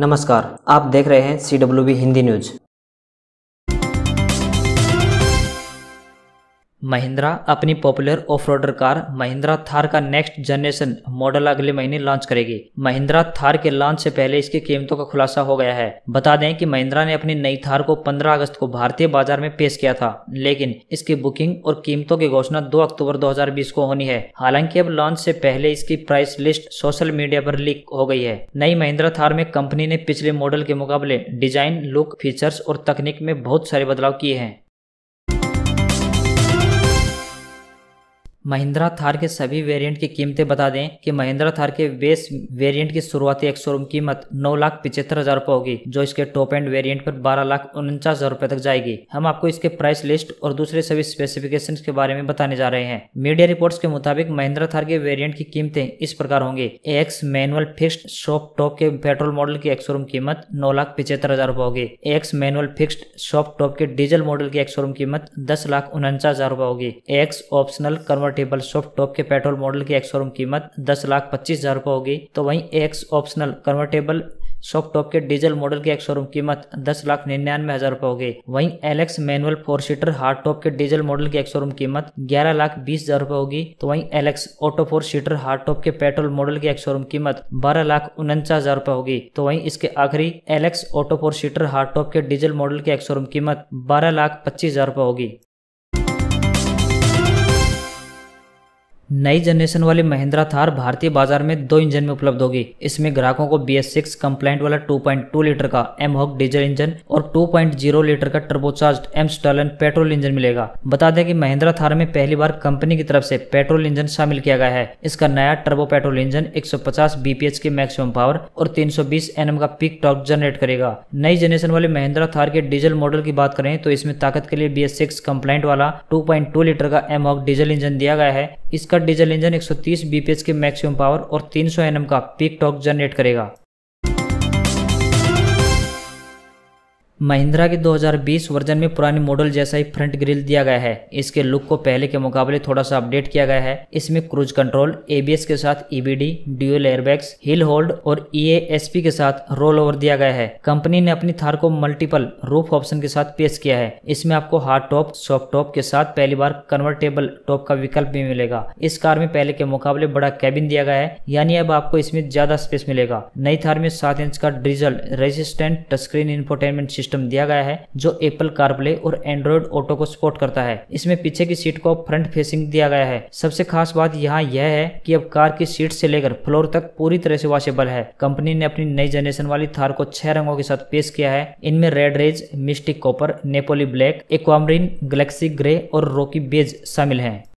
नमस्कार आप देख रहे हैं C W B Hindi news Mahindra अपनी popular off roader car Mahindra Thar का नेक्स्ट जनरेशन मॉडल अगले महीने लॉन्च करेगी महिंद्रा थार के लॉन्च से पहले इसकी कीमतों का खुलासा हो गया है बता दें कि महिंद्रा ने अपनी नई थार को 15 अगस्त को भारतीय बाजार में पेश किया था लेकिन इसकी बुकिंग और कीमतों की घोषणा 2 अक्टूबर 2020 को होनी है हालांकि अब लॉन्च से पहले इसकी प्राइस लिस्ट सोशल मीडिया पर लीक हो गई है नई महिंद्रा थार में कंपनी ने पिछले मॉडल के मुकाबले डिजाइन लुक फीचर्स और तकनीक में बहुत सारे बदलाव किए हैं महिंद्रा थार के सभी वेरिएंट की कीमतें बता दें कि महिंद्रा थार के बेस वेरिएंट की शुरुआती एक शोरूम कीमत नौ लाख पिछहत्तर हजार रूपए होगी जो इसके टॉप एंड वेरिएंट पर बारह लाख उनचास हजार रूपए तक जाएगी हम आपको इसके प्राइस लिस्ट और दूसरे सभी स्पेसिफिकेशन के बारे में बताने जा रहे हैं मीडिया रिपोर्ट के मुताबिक महिंद्रा थार के वेरियंट की कीमतें इस प्रकार होंगी X manual fix soft top के पेट्रोल मॉडल की एक शोरूम कीमत नौ लाख पिछहत्तर हजार रूपए होगी X manual fixed soft top के डीजल मॉडल की एक शोरूम कीमत दस लाख उनचास हजार रूपए होगी X optional convert convertible soft top के पेट्रोल मॉडल की शोरूम कीमत दस लाख पच्चीस हजार रुपये होगी तो वहीं X optional convertible soft top के डीजल मॉडल की एक्स शोरूम कीमत दस लाख निन्यानवे हजार रुपये होगी वहीं LX manual four seater hard top के डीजल मॉडल की एक्स शोरूम कीमत ग्यारह लाख बीस हजार रुपए होगी तो वहीं LX auto four seater hard top के पेट्रोल मॉडल की एक्स शोरूम कीमत बारह लाख उनचास हजार रुपए होगी तो वहीं इसके आखिरी LX auto four seater hard top के डीजल मॉडल की एक्स शोरूम कीमत बारह लाख पच्चीस हजार रुपए होगी नई जनरेशन वाली महिंद्रा थार भारतीय बाजार में दो इंजन में उपलब्ध होगी इसमें ग्राहकों को बी एस सिक्स कंप्लाइंट वाला 2.2 लीटर का एम हॉक डीजल इंजन और 2.0 लीटर का turbocharge M stallion petrol engine मिलेगा बता दें कि महिंद्रा थार में पहली बार कंपनी की तरफ से पेट्रोल इंजन शामिल किया गया है इसका नया टर्बो पेट्रोल इंजन एक बीपीएच की मैक्सिमम पावर और तीन एनएम का पिक टॉक जनरेट करेगा नई जनरेशन वाले महिंद्रा थार के डीजल मॉडल की बात करें तो इसमें ताकत के लिए बी एस सिक्स कंप्लाइंट वाला टू लीटर का एम हॉक डीजल इंजन दिया गया है इसका डीजल इंजन 130 बीपीएच की मैक्सिमम पावर और 300 एनएम का पीक टॉक जनरेट करेगा महिंद्रा के 2020 वर्जन में पुराने मॉडल जैसा ही फ्रंट ग्रिल दिया गया है इसके लुक को पहले के मुकाबले थोड़ा सा अपडेट किया गया है इसमें क्रूज कंट्रोल एबीएस के साथ EBD dual airbags hill hold और ईएएसपी e के साथ रोल ओवर दिया गया है कंपनी ने अपनी थार को मल्टीपल रूफ ऑप्शन के साथ पेश किया है इसमें आपको हार्ड टॉप सॉफ्ट टॉप के साथ पहली बार कन्वर्टेबल टॉप का विकल्प भी मिलेगा इस कार में पहले के मुकाबले बड़ा कैबिन दिया गया है यानी अब आपको इसमें ज्यादा स्पेस मिलेगा नई थार में सात इंच का diesel resistant touch screen infotainment system system दिया गया है जो एप्पल कारप्ले और एंड्रॉयड ऑटो को सपोर्ट करता है इसमें पीछे की सीट को फ्रंट फेसिंग दिया गया है सबसे खास बात यहाँ यह है कि अब कार की सीट से लेकर फ्लोर तक पूरी तरह से वॉशेबल है कंपनी ने अपनी नई जनरेशन वाली थार को छह रंगों के साथ पेश किया है इनमें red rage mystic copper Napoli black aquamarine galaxy grey और रोकी बेज शामिल है